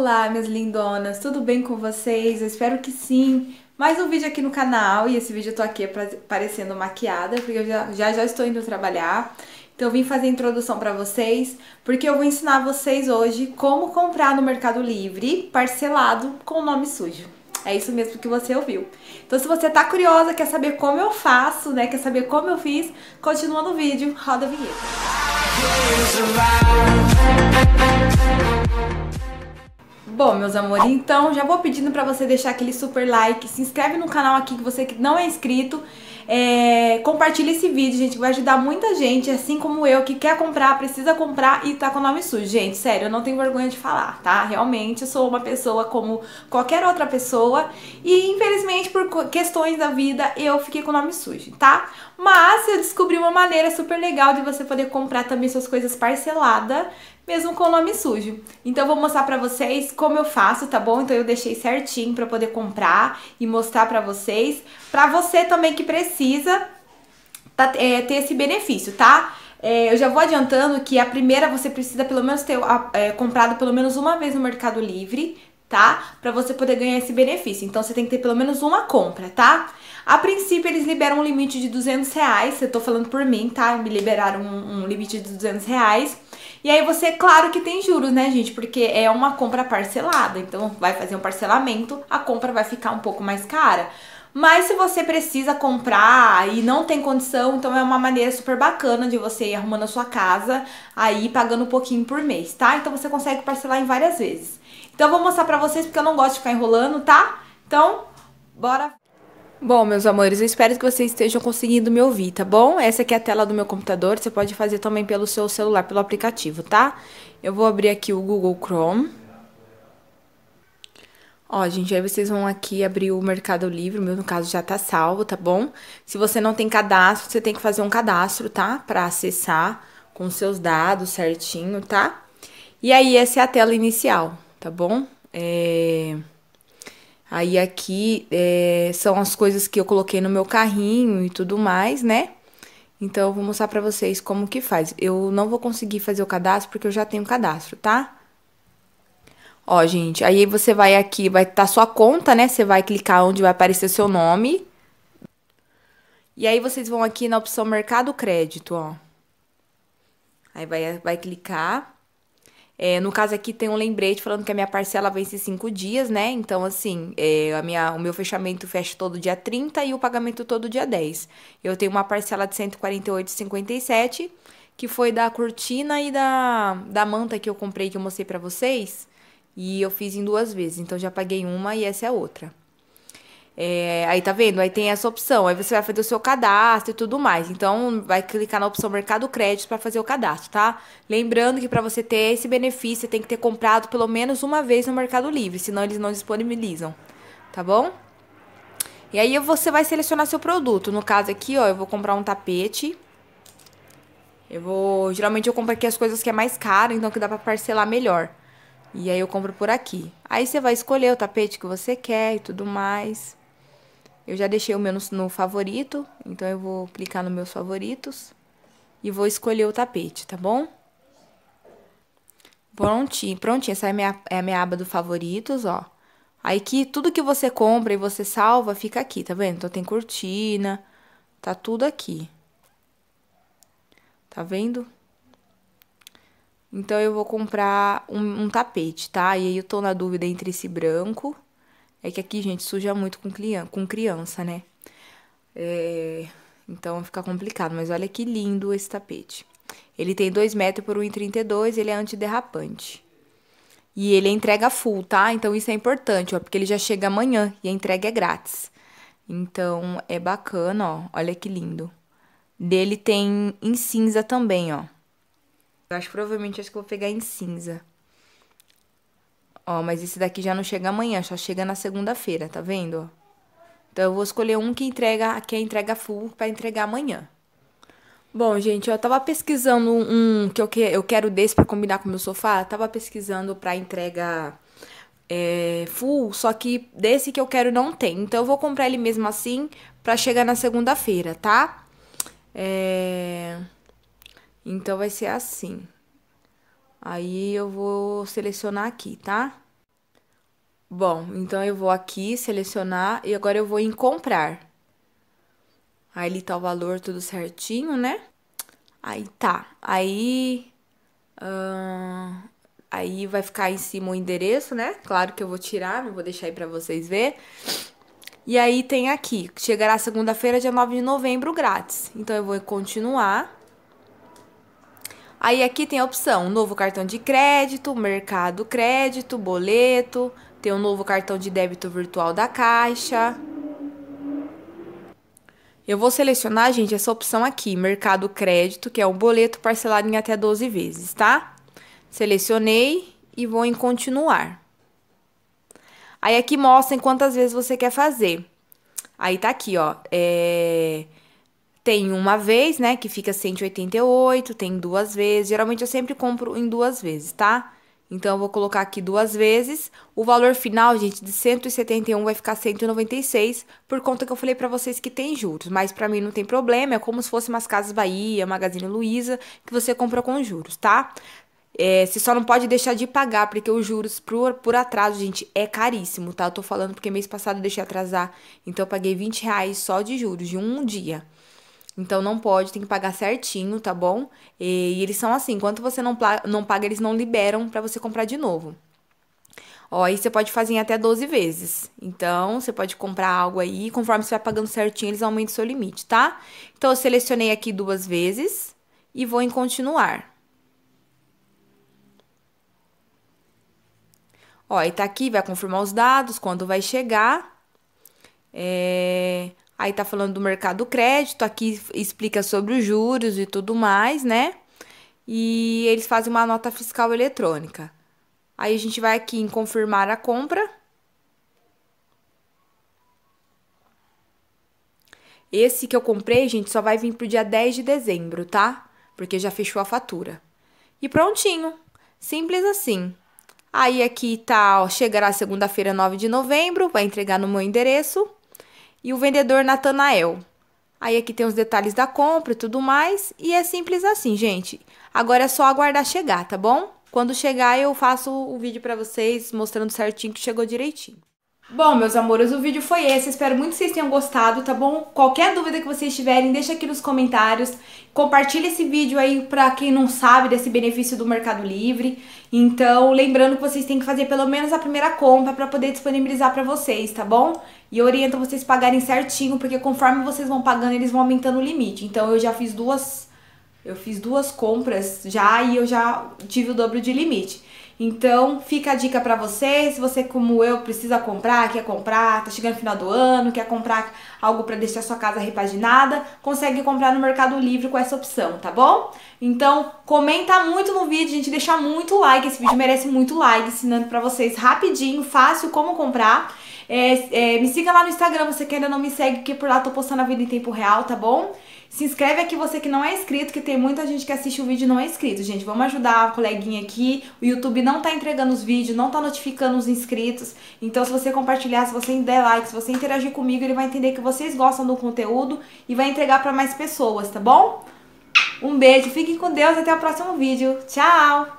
Olá, minhas lindonas, tudo bem com vocês? Eu espero que sim. Mais um vídeo aqui no canal e esse vídeo eu tô aqui parecendo maquiada, porque eu já, já já estou indo trabalhar. Então eu vim fazer a introdução para vocês, porque eu vou ensinar vocês hoje como comprar no Mercado Livre parcelado com o nome sujo. É isso mesmo que você ouviu. Então, se você tá curiosa, quer saber como eu faço, né? Quer saber como eu fiz, continua no vídeo, roda a vinheta. Bom, meus amores, então já vou pedindo para você deixar aquele super like, se inscreve no canal aqui que você que não é inscrito, é, compartilha esse vídeo, gente, vai ajudar muita gente, assim como eu, que quer comprar, precisa comprar e tá com o nome sujo. Gente, sério, eu não tenho vergonha de falar, tá? Realmente, eu sou uma pessoa como qualquer outra pessoa e, infelizmente, por questões da vida, eu fiquei com o nome sujo, tá? Mas eu descobri uma maneira super legal de você poder comprar também suas coisas parcelada, mesmo com o nome sujo. Então vou mostrar pra vocês como eu faço, tá bom? Então eu deixei certinho pra poder comprar e mostrar pra vocês. Pra você também que precisa tá, é, ter esse benefício, tá? É, eu já vou adiantando que a primeira você precisa pelo menos ter é, comprado pelo menos uma vez no Mercado Livre, tá? Para você poder ganhar esse benefício. Então você tem que ter pelo menos uma compra, tá? A princípio eles liberam um limite de 200 reais. Eu tô falando por mim, tá? Me liberaram um, um limite de 200 reais. E aí você, claro que tem juros, né, gente? Porque é uma compra parcelada, então vai fazer um parcelamento, a compra vai ficar um pouco mais cara. Mas se você precisa comprar e não tem condição, então é uma maneira super bacana de você ir arrumando a sua casa, aí pagando um pouquinho por mês, tá? Então você consegue parcelar em várias vezes. Então eu vou mostrar pra vocês porque eu não gosto de ficar enrolando, tá? Então, bora Bom, meus amores, eu espero que vocês estejam conseguindo me ouvir, tá bom? Essa aqui é a tela do meu computador, você pode fazer também pelo seu celular, pelo aplicativo, tá? Eu vou abrir aqui o Google Chrome. Ó, gente, aí vocês vão aqui abrir o Mercado Livre, meu no caso já tá salvo, tá bom? Se você não tem cadastro, você tem que fazer um cadastro, tá? Pra acessar com seus dados certinho, tá? E aí, essa é a tela inicial, tá bom? É... Aí aqui é, são as coisas que eu coloquei no meu carrinho e tudo mais, né? Então eu vou mostrar pra vocês como que faz. Eu não vou conseguir fazer o cadastro porque eu já tenho cadastro, tá? Ó, gente, aí você vai aqui, vai estar tá sua conta, né? Você vai clicar onde vai aparecer seu nome. E aí vocês vão aqui na opção Mercado Crédito, ó. Aí vai, vai clicar. É, no caso aqui tem um lembrete falando que a minha parcela vence cinco dias, né? Então, assim, é, a minha, o meu fechamento fecha todo dia 30 e o pagamento todo dia 10. Eu tenho uma parcela de 148,57, que foi da cortina e da, da manta que eu comprei, que eu mostrei para vocês. E eu fiz em duas vezes, então já paguei uma e essa é a outra. É, aí tá vendo? Aí tem essa opção. Aí você vai fazer o seu cadastro e tudo mais. Então, vai clicar na opção Mercado Crédito para fazer o cadastro, tá? Lembrando que para você ter esse benefício, você tem que ter comprado pelo menos uma vez no Mercado Livre, senão eles não disponibilizam, tá bom? E aí você vai selecionar seu produto. No caso aqui, ó, eu vou comprar um tapete. Eu vou, geralmente eu compro aqui as coisas que é mais caro, então que dá para parcelar melhor. E aí eu compro por aqui. Aí você vai escolher o tapete que você quer e tudo mais. Eu já deixei o meu no, no favorito, então eu vou clicar nos meus favoritos e vou escolher o tapete, tá bom? Prontinho, prontinho, essa é a minha, é a minha aba do favoritos, ó. Aí que tudo que você compra e você salva fica aqui, tá vendo? Então tem cortina, tá tudo aqui. Tá vendo? Então eu vou comprar um, um tapete, tá? E aí eu tô na dúvida entre esse branco é que aqui, gente, suja muito com, criança, com criança né? É... Então fica complicado, mas olha que lindo esse tapete. Ele tem 2 metros por 1,32, ele é antiderrapante. E ele é entrega full, tá? Então isso é importante, ó, porque ele já chega amanhã e a entrega é grátis. Então é bacana, ó. Olha que lindo. Dele tem em cinza também, ó. Eu acho provavelmente acho que vou pegar em cinza. Ó, mas esse daqui já não chega amanhã, só chega na segunda-feira, tá vendo? Então eu vou escolher um que entrega, que é entrega full para entregar amanhã. Bom, gente, eu tava pesquisando um que eu, que, eu quero desse para combinar com o meu sofá, eu tava pesquisando para entrega é, full, só que desse que eu quero não tem. Então eu vou comprar ele mesmo assim para chegar na segunda-feira, tá? É... Então vai ser assim. Aí eu vou selecionar aqui, tá? Bom, então eu vou aqui selecionar e agora eu vou em comprar. Aí ele tá o valor tudo certinho, né? Aí tá. Aí. aí vai ficar em cima o endereço, né? Claro que eu vou tirar, não vou deixar aí pra vocês ver. E aí tem aqui: chegará segunda-feira, dia 9 de novembro, grátis. Então eu vou continuar. Aí aqui tem a opção novo cartão de crédito, mercado crédito, boleto, tem um novo cartão de débito virtual da Caixa. Eu vou selecionar, gente, essa opção aqui, mercado crédito, que é um boleto parcelado em até 12 vezes, tá? Selecionei e vou em continuar. Aí aqui mostra em quantas vezes você quer fazer. Aí tá aqui, ó, é tem uma vez, né, que fica 188, tem duas vezes. Geralmente eu sempre compro em duas vezes, tá? Então eu vou colocar aqui duas vezes. O valor final, gente, de 171 vai ficar 196, por conta que eu falei para vocês que tem juros, mas para mim não tem problema, é como se fosse umas Casas Bahia, Magazine Luiza, que você compra com juros, tá? É, você só não pode deixar de pagar, porque os juros por, por atraso, gente, é caríssimo, tá? Eu tô falando porque mês passado eu deixei atrasar, então eu paguei 20 reais só de juros, de um dia. Então não pode, tem que pagar certinho, tá bom? E, e eles são assim, enquanto você não, não paga, eles não liberam para você comprar de novo. Ó, aí você pode fazer em até 12 vezes. Então, você pode comprar algo aí, conforme você vai pagando certinho, eles aumentam o seu limite, tá? Então, eu selecionei aqui duas vezes e vou em continuar. Ó, e tá aqui, vai confirmar os dados, quando vai chegar. É, Aí tá falando do mercado crédito, aqui explica sobre os juros e tudo mais, né? E eles fazem uma nota fiscal eletrônica. Aí a gente vai aqui em confirmar a compra. Esse que eu comprei, gente, só vai vir pro dia 10 de dezembro, tá? Porque já fechou a fatura. E prontinho. Simples assim. Aí aqui tá, ó, chegará segunda-feira, 9 de novembro, vai entregar no meu endereço e o vendedor Natanael. Aí aqui tem os detalhes da compra e tudo mais. E é simples assim, gente. Agora é só aguardar chegar, tá bom? Quando chegar, eu faço o vídeo para vocês mostrando certinho que chegou direitinho. Bom, meus amores, o vídeo foi esse. Espero muito que vocês tenham gostado, tá bom? Qualquer dúvida que vocês tiverem, deixa aqui nos comentários. Compartilha esse vídeo aí para quem não sabe desse benefício do Mercado Livre. Então, lembrando que vocês têm que fazer pelo menos a primeira compra para poder disponibilizar para vocês, tá bom? E orienta vocês pagarem certinho, porque conforme vocês vão pagando, eles vão aumentando o limite. Então eu já fiz duas eu fiz duas compras já e eu já tive o dobro de limite. Então, fica a dica para vocês, se você como eu precisa comprar, quer comprar, tá chegando no final do ano, quer comprar algo para deixar sua casa repaginada, consegue comprar no Mercado Livre com essa opção, tá bom? Então, comenta muito no vídeo, gente, deixa muito like, esse vídeo merece muito like, ensinando para vocês rapidinho, fácil como comprar. É, é, me siga lá no Instagram, você que ainda não me segue, que por lá eu tô postando a vida em tempo real, tá bom? Se inscreve aqui você que não é inscrito, que tem muita gente que assiste o vídeo e não é inscrito. Gente, vamos ajudar a coleguinha aqui. O YouTube não tá entregando os vídeos, não tá notificando os inscritos. Então, se você compartilhar, se você der like, se você interagir comigo, ele vai entender que vocês gostam do conteúdo e vai entregar para mais pessoas, tá bom? Um beijo, fiquem com Deus até o próximo vídeo. Tchau!